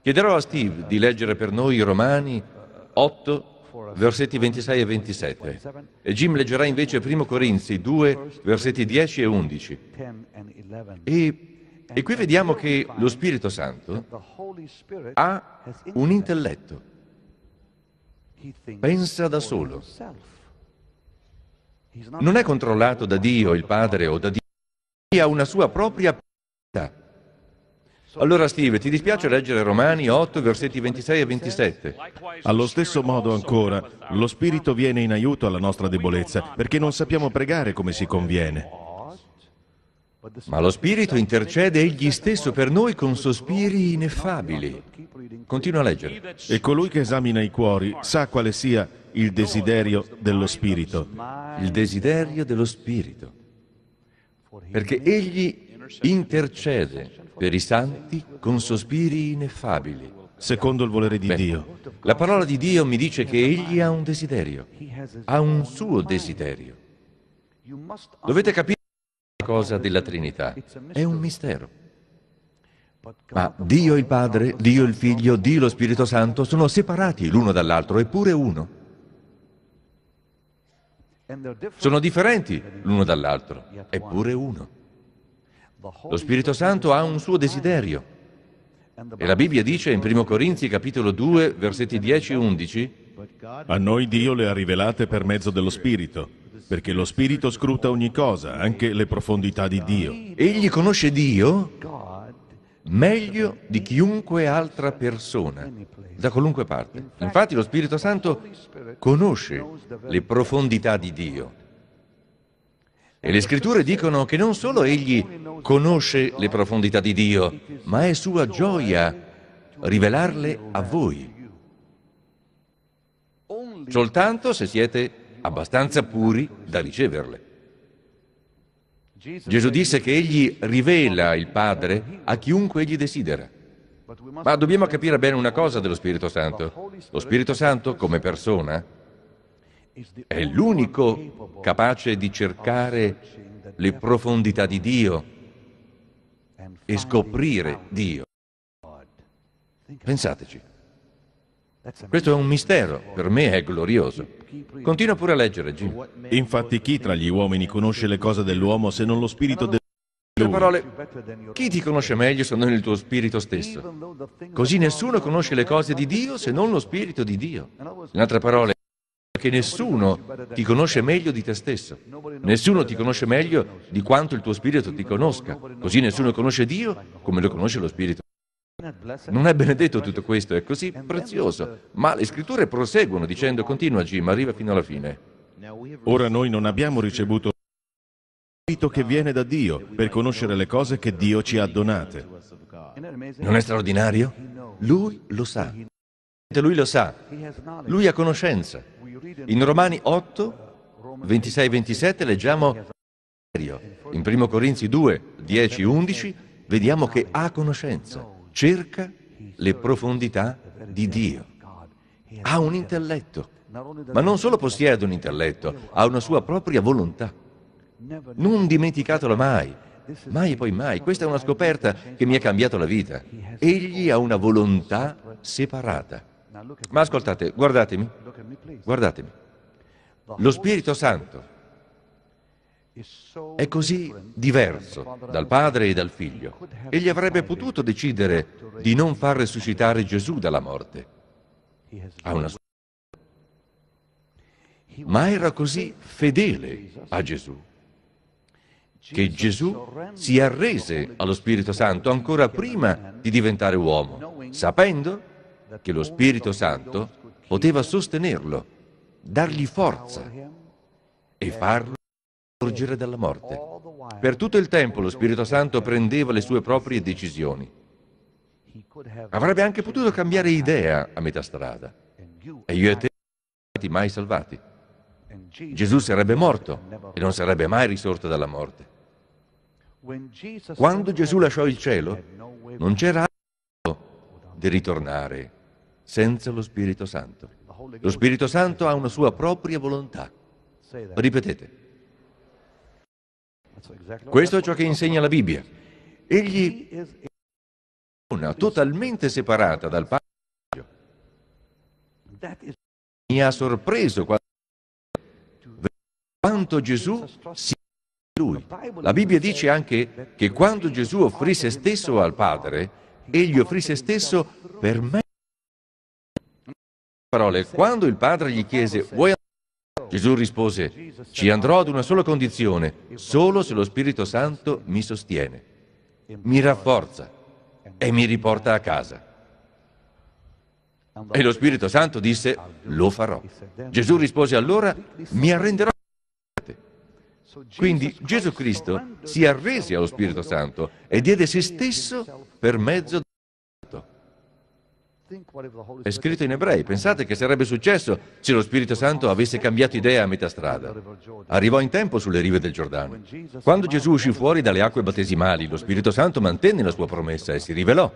Chiederò a Steve di leggere per noi Romani 8, versetti 26 e 27. E Jim leggerà invece 1 Corinzi 2, versetti 10 e 11. E, e qui vediamo che lo Spirito Santo ha un intelletto, pensa da solo. Non è controllato da Dio il Padre o da Dio, ha una sua propria pensata allora Steve, ti dispiace leggere Romani 8, versetti 26 e 27? Allo stesso modo ancora, lo Spirito viene in aiuto alla nostra debolezza, perché non sappiamo pregare come si conviene. Ma lo Spirito intercede egli stesso per noi con sospiri ineffabili. Continua a leggere. E colui che esamina i cuori sa quale sia il desiderio dello Spirito. Il desiderio dello Spirito. Perché egli intercede per i santi con sospiri ineffabili. Secondo il volere di Beh, Dio. La parola di Dio mi dice che Egli ha un desiderio, ha un suo desiderio. Dovete capire la cosa della Trinità, è un mistero. Ma Dio il Padre, Dio il Figlio, Dio lo Spirito Santo sono separati l'uno dall'altro, eppure uno. Sono differenti l'uno dall'altro, eppure uno. Lo Spirito Santo ha un suo desiderio. E la Bibbia dice in 1 Corinzi capitolo 2, versetti 10 e 11, a noi Dio le ha rivelate per mezzo dello Spirito, perché lo Spirito scruta ogni cosa, anche le profondità di Dio. Egli conosce Dio meglio di chiunque altra persona, da qualunque parte. Infatti lo Spirito Santo conosce le profondità di Dio. E le scritture dicono che non solo egli conosce le profondità di Dio, ma è sua gioia rivelarle a voi. Soltanto se siete abbastanza puri da riceverle. Gesù disse che egli rivela il Padre a chiunque egli desidera. Ma dobbiamo capire bene una cosa dello Spirito Santo. Lo Spirito Santo, come persona, è l'unico capace di cercare le profondità di Dio e scoprire Dio. Pensateci. Questo è un mistero, per me è glorioso. Continua pure a leggere, Jim. Infatti chi tra gli uomini conosce le cose dell'uomo se non lo spirito dell'uomo? In parole, chi ti conosce meglio se non il tuo spirito stesso? Così nessuno conosce le cose di Dio se non lo spirito di Dio. In altre parole, perché nessuno ti conosce meglio di te stesso, nessuno ti conosce meglio di quanto il tuo spirito ti conosca, così nessuno conosce Dio come lo conosce lo spirito. Non è benedetto tutto questo, è così prezioso, ma le scritture proseguono dicendo continua G, ma arriva fino alla fine. Ora noi non abbiamo ricevuto spirito che viene da Dio per conoscere le cose che Dio ci ha donate. Non è straordinario? Lui lo sa lui lo sa, lui ha conoscenza. In Romani 8, 26-27 leggiamo in 1 Corinzi 2, 10-11 vediamo che ha conoscenza, cerca le profondità di Dio. Ha un intelletto, ma non solo possiede un intelletto, ha una sua propria volontà. Non dimenticatelo mai, mai e poi mai. Questa è una scoperta che mi ha cambiato la vita. Egli ha una volontà separata. Ma ascoltate, guardatemi, guardatemi. Lo Spirito Santo è così diverso dal Padre e dal Figlio. Egli avrebbe potuto decidere di non far risuscitare Gesù dalla morte. Ha una sua... Ma era così fedele a Gesù che Gesù si arrese allo Spirito Santo ancora prima di diventare uomo, sapendo che lo Spirito Santo poteva sostenerlo, dargli forza e farlo sorgere dalla morte. Per tutto il tempo lo Spirito Santo prendeva le sue proprie decisioni. Avrebbe anche potuto cambiare idea a metà strada. E io e te non mai salvati. Gesù sarebbe morto e non sarebbe mai risorto dalla morte. Quando Gesù lasciò il cielo, non c'era altro di ritornare senza lo Spirito Santo. Lo Spirito Santo ha una sua propria volontà. Ripetete. Questo è ciò che insegna la Bibbia. Egli è una totalmente separata dal Padre. Mi ha sorpreso quanto Gesù si lui. La Bibbia dice anche che quando Gesù offrì se stesso al Padre, egli offrì se stesso per me parole. Quando il padre gli chiese, vuoi Gesù rispose, ci andrò ad una sola condizione, solo se lo Spirito Santo mi sostiene, mi rafforza e mi riporta a casa. E lo Spirito Santo disse, lo farò. Gesù rispose allora, mi arrenderò. Quindi Gesù Cristo si arrese allo Spirito Santo e diede se stesso per mezzo è scritto in ebrei, pensate che sarebbe successo se lo Spirito Santo avesse cambiato idea a metà strada. Arrivò in tempo sulle rive del Giordano. Quando Gesù uscì fuori dalle acque battesimali, lo Spirito Santo mantenne la sua promessa e si rivelò,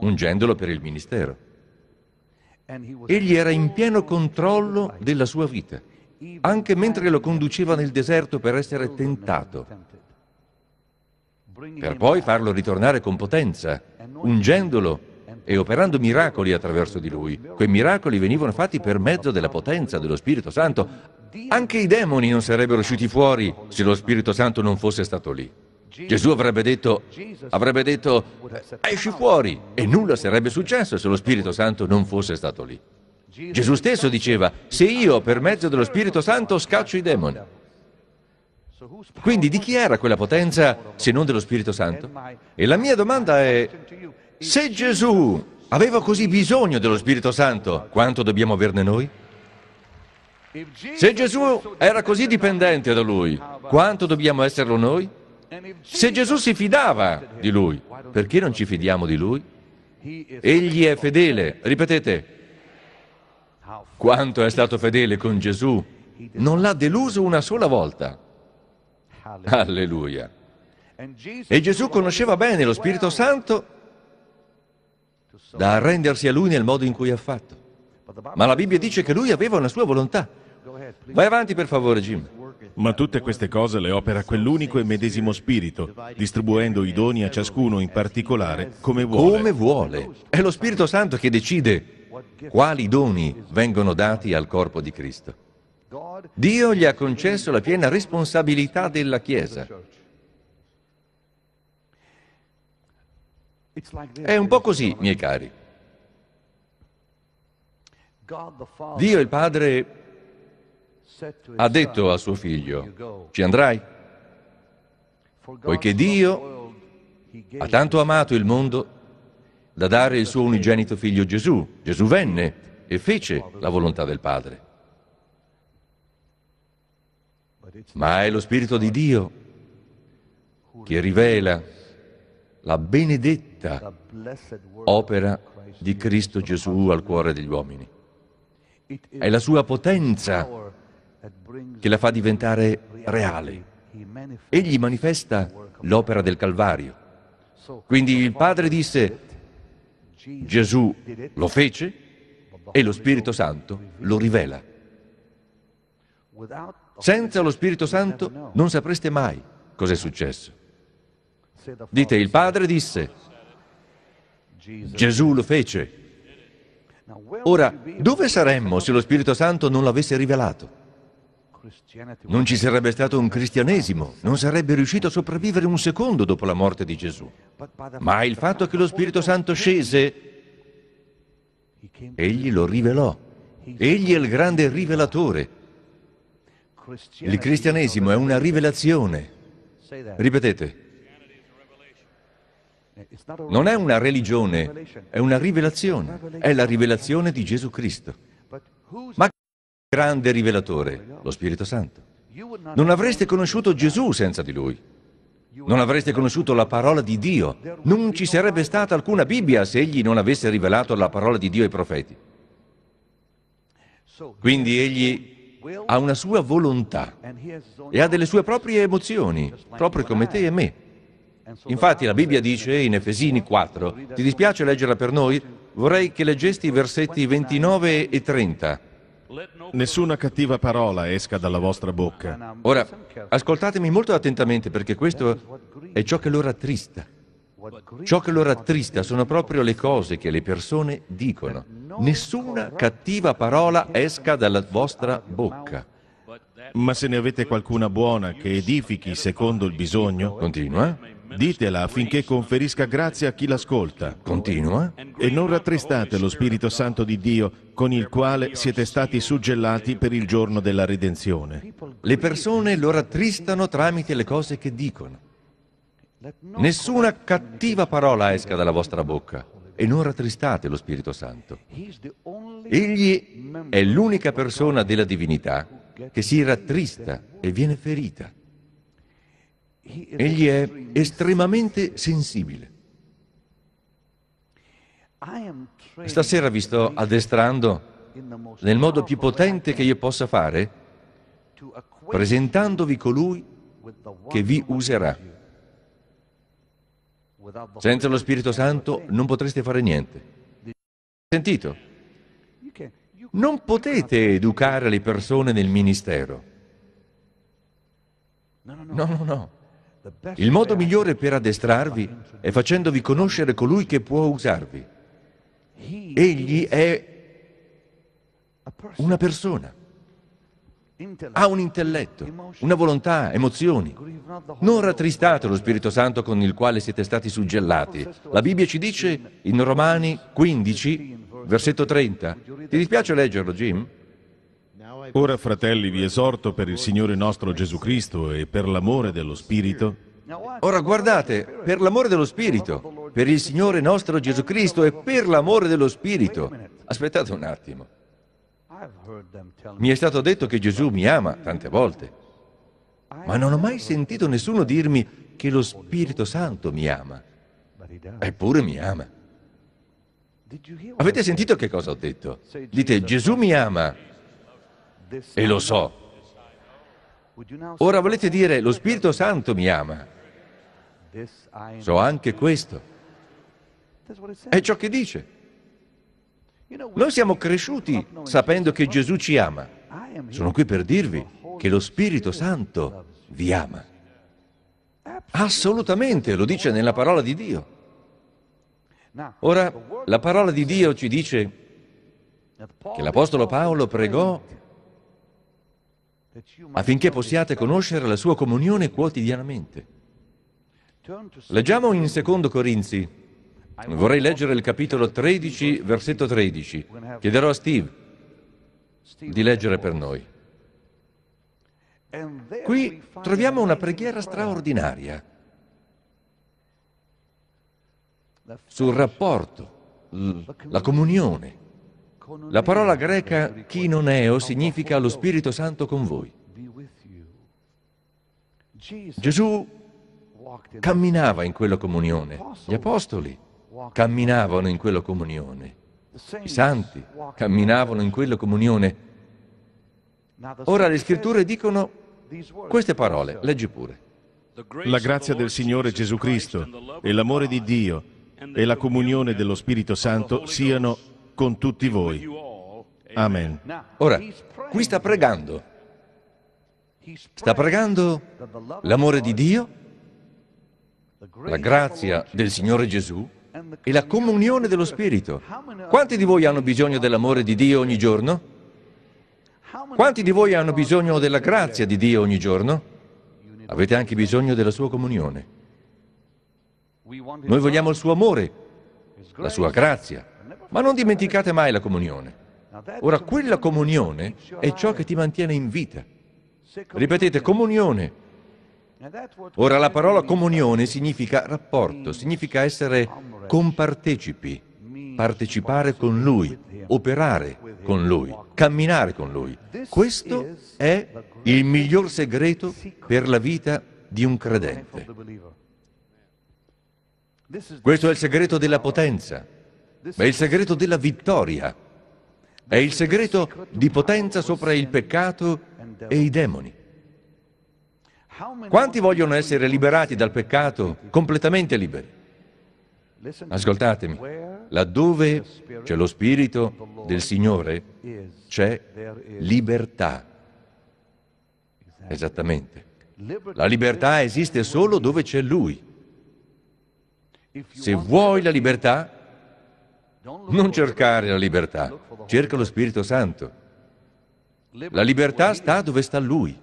ungendolo per il ministero. Egli era in pieno controllo della sua vita, anche mentre lo conduceva nel deserto per essere tentato, per poi farlo ritornare con potenza, ungendolo e operando miracoli attraverso di lui. Quei miracoli venivano fatti per mezzo della potenza dello Spirito Santo. Anche i demoni non sarebbero usciti fuori se lo Spirito Santo non fosse stato lì. Gesù avrebbe detto, avrebbe detto, esci fuori, e nulla sarebbe successo se lo Spirito Santo non fosse stato lì. Gesù stesso diceva, se io per mezzo dello Spirito Santo scaccio i demoni. Quindi di chi era quella potenza se non dello Spirito Santo? E la mia domanda è, se Gesù aveva così bisogno dello Spirito Santo, quanto dobbiamo averne noi? Se Gesù era così dipendente da Lui, quanto dobbiamo esserlo noi? Se Gesù si fidava di Lui, perché non ci fidiamo di Lui? Egli è fedele, ripetete, quanto è stato fedele con Gesù, non l'ha deluso una sola volta. Alleluia. E Gesù conosceva bene lo Spirito Santo da arrendersi a lui nel modo in cui ha fatto. Ma la Bibbia dice che lui aveva una sua volontà. Vai avanti per favore, Jim. Ma tutte queste cose le opera quell'unico e medesimo Spirito, distribuendo i doni a ciascuno in particolare come vuole. Come vuole. È lo Spirito Santo che decide quali doni vengono dati al corpo di Cristo. Dio gli ha concesso la piena responsabilità della Chiesa. È un po' così, miei cari. Dio il Padre ha detto a suo figlio, ci andrai? Poiché Dio ha tanto amato il mondo da dare il suo unigenito figlio Gesù. Gesù venne e fece la volontà del Padre. Ma è lo Spirito di Dio che rivela la benedetta opera di Cristo Gesù al cuore degli uomini. È la sua potenza che la fa diventare reale. Egli manifesta l'opera del Calvario. Quindi il Padre disse, Gesù lo fece e lo Spirito Santo lo rivela. Senza lo Spirito Santo non sapreste mai cosa è successo. Dite, il Padre disse, Gesù lo fece. Ora, dove saremmo se lo Spirito Santo non l'avesse rivelato? Non ci sarebbe stato un cristianesimo, non sarebbe riuscito a sopravvivere un secondo dopo la morte di Gesù. Ma il fatto che lo Spirito Santo scese, egli lo rivelò. Egli è il grande rivelatore. Il cristianesimo è una rivelazione. Ripetete, non è una religione, è una rivelazione, è la rivelazione di Gesù Cristo. Ma grande rivelatore, lo Spirito Santo. Non avreste conosciuto Gesù senza di lui. Non avreste conosciuto la parola di Dio. Non ci sarebbe stata alcuna Bibbia se egli non avesse rivelato la parola di Dio ai profeti. Quindi egli ha una sua volontà e ha delle sue proprie emozioni, proprio come te e me. Infatti la Bibbia dice in Efesini 4, ti dispiace leggerla per noi? Vorrei che leggesti i versetti 29 e 30. Nessuna cattiva parola esca dalla vostra bocca. Ora, ascoltatemi molto attentamente perché questo è ciò che loro attrista. Ciò che loro attrista sono proprio le cose che le persone dicono. Nessuna cattiva parola esca dalla vostra bocca. Ma se ne avete qualcuna buona che edifichi secondo il bisogno, continua, Ditela affinché conferisca grazia a chi l'ascolta. Continua. E non rattristate lo Spirito Santo di Dio con il quale siete stati suggellati per il giorno della redenzione. Le persone lo rattristano tramite le cose che dicono. Nessuna cattiva parola esca dalla vostra bocca e non rattristate lo Spirito Santo. Egli è l'unica persona della divinità che si rattrista e viene ferita. Egli è estremamente sensibile. Stasera vi sto addestrando nel modo più potente che io possa fare, presentandovi colui che vi userà. Senza lo Spirito Santo non potreste fare niente. Sentito? Non potete educare le persone nel ministero. No, no, no. Il modo migliore per addestrarvi è facendovi conoscere colui che può usarvi. Egli è una persona. Ha un intelletto, una volontà, emozioni. Non rattristate lo Spirito Santo con il quale siete stati suggellati. La Bibbia ci dice in Romani 15, versetto 30. Ti dispiace leggerlo, Jim? Ora, fratelli, vi esorto per il Signore nostro Gesù Cristo e per l'amore dello Spirito. Ora guardate, per l'amore dello Spirito, per il Signore nostro Gesù Cristo e per l'amore dello Spirito. Aspettate un attimo. Mi è stato detto che Gesù mi ama tante volte, ma non ho mai sentito nessuno dirmi che lo Spirito Santo mi ama. Eppure mi ama. Avete sentito che cosa ho detto? Dite Gesù mi ama, e lo so. Ora volete dire, lo Spirito Santo mi ama. So anche questo. È ciò che dice. Noi siamo cresciuti sapendo che Gesù ci ama. Sono qui per dirvi che lo Spirito Santo vi ama. Assolutamente, lo dice nella parola di Dio. Ora, la parola di Dio ci dice che l'Apostolo Paolo pregò affinché possiate conoscere la sua comunione quotidianamente. Leggiamo in 2 Corinzi. Vorrei leggere il capitolo 13, versetto 13. Chiederò a Steve di leggere per noi. Qui troviamo una preghiera straordinaria sul rapporto, la comunione la parola greca chinoneo significa lo Spirito Santo con voi. Gesù camminava in quella comunione, gli apostoli camminavano in quella comunione, i santi camminavano in quella comunione. Ora le scritture dicono queste parole, leggi pure. La grazia del Signore Gesù Cristo e l'amore di Dio e la comunione dello Spirito Santo siano con tutti voi. Amen. Ora, qui sta pregando. Sta pregando l'amore di Dio, la grazia del Signore Gesù e la comunione dello Spirito. Quanti di voi hanno bisogno dell'amore di Dio ogni giorno? Quanti di voi hanno bisogno della grazia di Dio ogni giorno? Avete anche bisogno della sua comunione. Noi vogliamo il suo amore, la sua grazia, ma non dimenticate mai la comunione. Ora, quella comunione è ciò che ti mantiene in vita. Ripetete, comunione. Ora, la parola comunione significa rapporto, significa essere compartecipi, partecipare con Lui, operare con Lui, camminare con Lui. Questo è il miglior segreto per la vita di un credente. Questo è il segreto della potenza è il segreto della vittoria, è il segreto di potenza sopra il peccato e i demoni. Quanti vogliono essere liberati dal peccato, completamente liberi? Ascoltatemi, laddove c'è lo Spirito del Signore, c'è libertà. Esattamente. La libertà esiste solo dove c'è Lui. Se vuoi la libertà, non cercare la libertà, cerca lo Spirito Santo. La libertà sta dove sta Lui.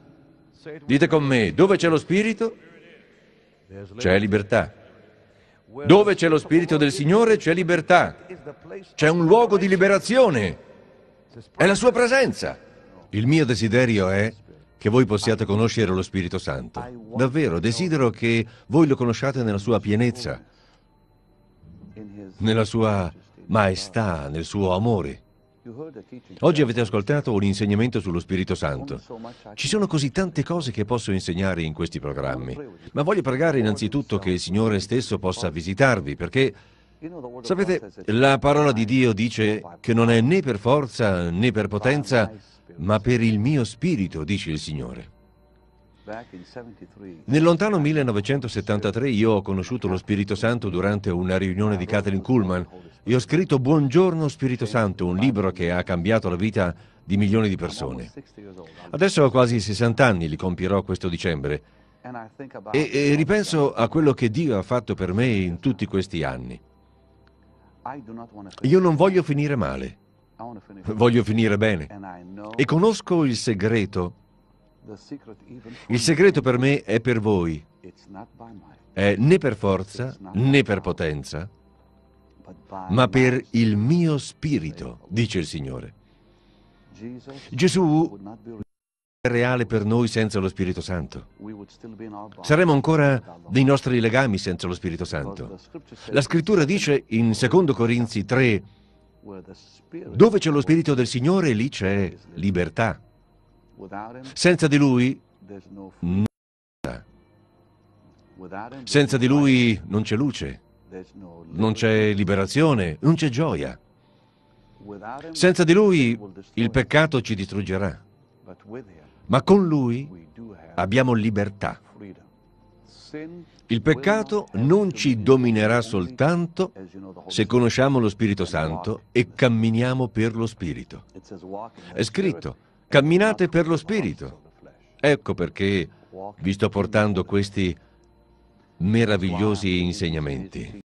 Dite con me, dove c'è lo Spirito? C'è libertà. Dove c'è lo Spirito del Signore c'è libertà. C'è un luogo di liberazione. È la sua presenza. Il mio desiderio è che voi possiate conoscere lo Spirito Santo. Davvero, desidero che voi lo conosciate nella sua pienezza, nella sua maestà nel suo amore. Oggi avete ascoltato un insegnamento sullo Spirito Santo. Ci sono così tante cose che posso insegnare in questi programmi, ma voglio pregare innanzitutto che il Signore stesso possa visitarvi perché, sapete, la parola di Dio dice che non è né per forza né per potenza, ma per il mio spirito, dice il Signore. Nel lontano 1973 io ho conosciuto lo Spirito Santo durante una riunione di Kathleen Kuhlman e ho scritto Buongiorno Spirito Santo, un libro che ha cambiato la vita di milioni di persone. Adesso ho quasi 60 anni, li compirò questo dicembre. E, e ripenso a quello che Dio ha fatto per me in tutti questi anni. Io non voglio finire male, voglio finire bene. E conosco il segreto il segreto per me è per voi, è né per forza né per potenza, ma per il mio spirito, dice il Signore. Gesù è reale per noi senza lo Spirito Santo. Saremmo ancora dei nostri legami senza lo Spirito Santo. La scrittura dice in 2 Corinzi 3, dove c'è lo Spirito del Signore, lì c'è libertà. Senza di lui non c'è vita. Senza di lui non c'è luce, non c'è liberazione, non c'è gioia. Senza di lui il peccato ci distruggerà. Ma con lui abbiamo libertà. Il peccato non ci dominerà soltanto se conosciamo lo Spirito Santo e camminiamo per lo Spirito. È scritto, Camminate per lo Spirito. Ecco perché vi sto portando questi meravigliosi insegnamenti.